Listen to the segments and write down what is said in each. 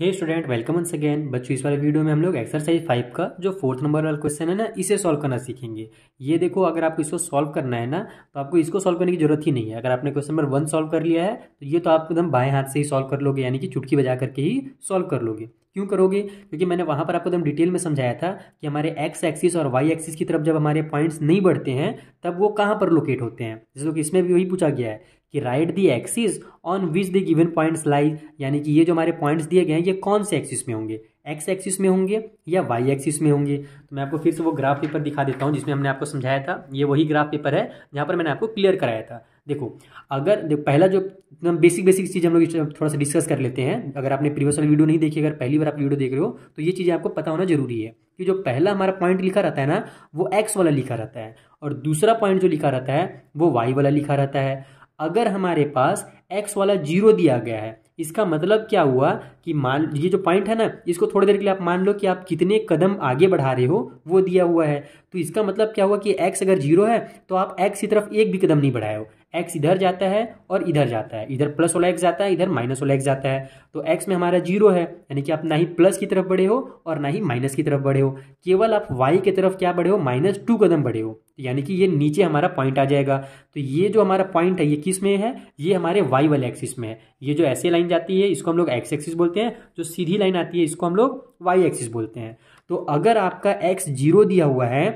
हे student welcome once again बच्चों इस वाले वीडियो में हम लोग एक्सरसाइज फाइव का जो फोर्थ नंबर वाला क्वेश्चन है ना इसे सॉल्व करना सीखेंगे ये देखो अगर आपको इसको सॉल्व करना है ना तो आपको इसको सॉल्व करने की जरूरत ही नहीं है अगर आपने क्वेश्चन नंबर वन सॉल्व कर लिया है तो ये तो आप एकदम बाएं हाथ से ही सॉल्व कर लोगे यानी कि चुटकी बजा करके ही सॉल्व कर लोगे क्यों करोगे क्योंकि मैंने वहाँ पर आपको एकदम डिटेल में समझाया था कि हमारे एक्स एक्सिस और वाई एक्सिस की तरफ जब हमारे पॉइंट्स नहीं बढ़ते हैं तब वो कहाँ पर लोकेट होते हैं जैसे कि इसमें भी वही पूछा गया है कि write the axis on which the given points like यानी कि ये जो हमारे पॉइंट्स दिए गए हैं ये कौन से एक्सिस में होंगे एक्स एक्सिस में होंगे या वाई एक्सिस में होंगे तो मैं आपको फिर से वो ग्राफ पेपर दिखा देता हूँ जिसमें हमने आपको समझाया था ये वही ग्राफ पेपर है जहाँ पर मैंने आपको क्लियर कराया था देखो अगर देखो पहला जो एकदम बेसिक बेसिक चीज़ हम लोग थोड़ा सा डिस्कस कर लेते हैं अगर आपने प्रीवियस वाली वीडियो नहीं देखी अगर पहली बार आप वीडियो देख रहे हो तो ये चीज़ें आपको पता होना जरूरी है कि जो पहला हमारा पॉइंट लिखा रहता है ना वो एक्स वाला लिखा रहता है और दूसरा पॉइंट जो लिखा रहता है वो वाई वाला लिखा रहता है अगर हमारे पास एक्स वाला जीरो दिया गया है इसका मतलब क्या हुआ कि मान ये जो पॉइंट है ना इसको थोड़ी देर के लिए आप मान लो कि आप कितने कदम आगे बढ़ा रहे हो वो दिया हुआ है तो इसका मतलब क्या हुआ कि एक्स अगर जीरो है तो आप एक्स की तरफ एक भी कदम नहीं बढ़ाए हो एक्स इधर जाता है और इधर जाता है इधर प्लस वाला एक्स जाता है इधर माइनस वाला एक्स जाता है तो एक्स में हमारा जीरो है यानी कि आप ना ही प्लस की तरफ बढ़े हो और ना ही माइनस की तरफ बढ़े हो केवल आप वाई की तरफ क्या बढ़े हो माइनस टू कदम बढ़े हो यानी कि ये नीचे हमारा पॉइंट आ जाएगा तो ये जो हमारा पॉइंट है ये किस में है ये हमारे वाई वाले एक्सिस में है ये जो ऐसे लाइन जाती है इसको हम लोग एक्स एक्सिस बोलते हैं जो सीधी लाइन आती है इसको हम लोग वाई एक्सिस बोलते हैं तो अगर आपका एक्स जीरो दिया हुआ है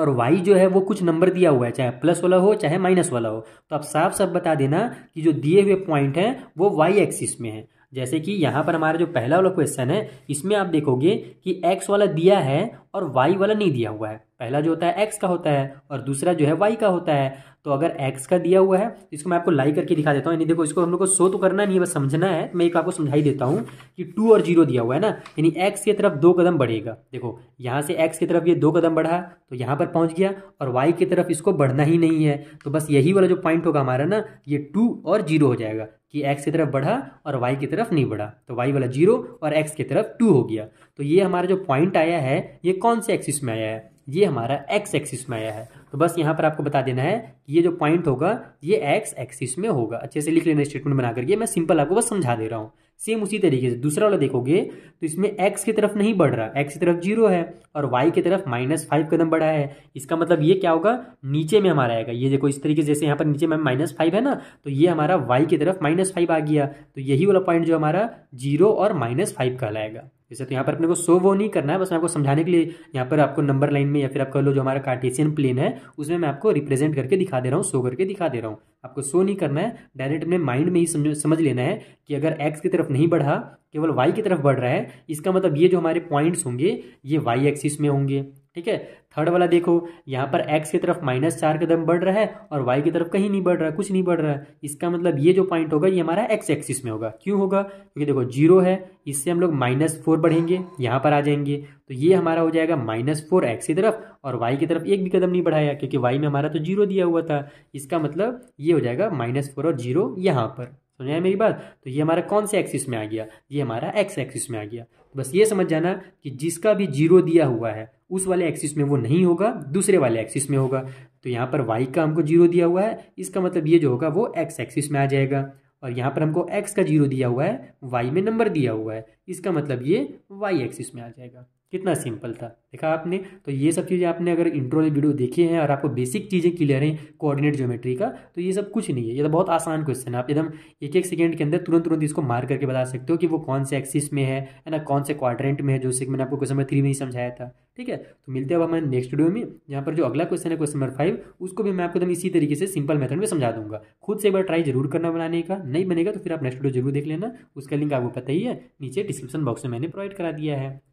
और y जो है वो कुछ नंबर दिया हुआ है चाहे प्लस वाला हो चाहे माइनस वाला हो तो आप साफ साफ बता देना कि जो दिए हुए पॉइंट हैं वो y एक्सिस में है जैसे कि यहाँ पर हमारा जो पहला वाला क्वेश्चन है इसमें आप देखोगे कि x वाला दिया है और वाई वाला नहीं दिया हुआ है पहला जो होता है एक्स का होता है और दूसरा जो है वाई का होता है तो अगर एक्स का दिया हुआ है इसको मैं आपको लाई करके दिखा देता हूँ यानी देखो इसको हम लोग को शो तो करना नहीं है बस समझना है मैं एक आपको समझाई देता हूँ कि टू और जीरो दिया हुआ है ना यानी एक्स की तरफ दो कदम बढ़ेगा देखो यहाँ से एक्स की तरफ ये दो कदम बढ़ा तो यहाँ पर पहुँच गया और वाई की तरफ इसको बढ़ना ही नहीं है तो बस यही वाला जो पॉइंट होगा हमारा ना ये टू और जीरो हो जाएगा कि एक्स की तरफ बढ़ा और वाई की तरफ नहीं बढ़ा तो वाई वाला जीरो और एक्स की तरफ टू हो गया तो ये हमारा जो पॉइंट आया है ये कौन से एक्सिस में आया है ये हमारा एक्स एक्सिस में आया है तो बस यहाँ पर आपको बता देना है कि ये जो पॉइंट होगा ये एक्स एक्सिस में होगा अच्छे से लिख लेना स्टेटमेंट बना करके मैं सिंपल आपको बस समझा दे रहा हूँ सेम उसी तरीके से दूसरा वाला देखोगे तो इसमें एक्स की तरफ नहीं बढ़ रहा एक्स की तरफ जीरो है और वाई की तरफ माइनस फाइव कदम बढ़ा है इसका मतलब ये क्या होगा नीचे में हमारा आएगा ये देखो इस तरीके से जैसे यहाँ पर नीचे में माइनस फाइव है ना तो ये हमारा वाई की तरफ माइनस फाइव आ गया तो यही वाला पॉइंट जो हमारा जीरो और माइनस फाइव कहलाएगा जैसे तो यहाँ पर अपने को सो वो नहीं करना है बस मैं आपको समझाने के लिए यहाँ पर आपको नंबर लाइन में या फिर आप कह लो जो हमारा कार्टेशियन प्लेन है उसमें मैं आपको रिप्रेजेंट करके दिखा दे रहा हूँ सो करके दिखा दे रहा हूँ आपको सो नहीं करना है डायरेक्ट अपने माइंड में ही समझ समझ लेना है कि अगर एक्स की तरफ नहीं बढ़ा केवल वाई की तरफ बढ़ रहा है इसका मतलब ये जो हमारे पॉइंट्स होंगे ये वाई एक्सिस में होंगे ठीक है थर्ड वाला देखो यहाँ पर एक्स की तरफ माइनस चार कदम बढ़ रहा है और वाई की तरफ कहीं नहीं बढ़ रहा है कुछ नहीं बढ़ रहा है इसका मतलब ये जो पॉइंट होगा ये हमारा एक्स एक्सिस में होगा क्यों होगा क्योंकि देखो जीरो है इससे हम लोग माइनस फोर बढ़ेंगे यहाँ पर आ जाएंगे तो ये हमारा हो जाएगा माइनस फोर एक्स की तरफ और वाई की तरफ एक भी कदम नहीं बढ़ाया क्योंकि वाई में हमारा तो जीरो दिया हुआ था इसका मतलब ये हो जाएगा माइनस फोर और जीरो यहाँ पर समझ तो आया मेरी बात तो ये हमारा कौन से एक्सिस में आ गया ये हमारा एक्स एक्सिस में आ गया तो बस ये समझ जाना कि जिसका भी जीरो दिया हुआ है उस वाले एक्सिस में वो नहीं होगा दूसरे वाले एक्सिस में होगा तो यहाँ पर वाई का हमको जीरो दिया हुआ है इसका मतलब ये जो होगा वो एक्स एक्सिस में आ जाएगा और यहाँ पर हमको एक्स का जीरो दिया हुआ है वाई में नंबर दिया हुआ है इसका मतलब ये वाई एक्सिस में आ जाएगा कितना सिंपल था देखा आपने तो ये सब चीज़ें आपने अगर इंट्रो वीडियो देखी हैं और आपको बेसिक चीज़ें क्लियर हैं कोऑर्डिनेट ज्योमेट्री का तो ये सब कुछ नहीं है ये तो बहुत आसान क्वेश्चन है आप एकदम एक एक सेकंड के अंदर तुरंत तुरंत इसको मार करके बता सकते हो कि वो कौन से एक्सिस में है ना कौन से क्वाड्रेंट में है जो मैंने आपको क्वेश्चन नंबर थ्री में ही समझाया था ठीक है तो मिलते हैं अब हमारे नेक्स्ट वीडियो में यहाँ पर जो अगला क्वेश्चन है क्वेश्चन नंबर फाइव उसको भी मैं आपको एकदम इसी तरीके से सिंपल मेथड में समझा दूंगा खुद से एक बार ट्राई जरूर करना बनाने का नहीं बनेगा तो फिर आप नेक्स्ट वीडियो जरूर देख लेना उसका लिंक आपको पता ही है नीचे डिस्क्रिप्शन बॉक्स में मैंने प्रोवाइड करा दिया है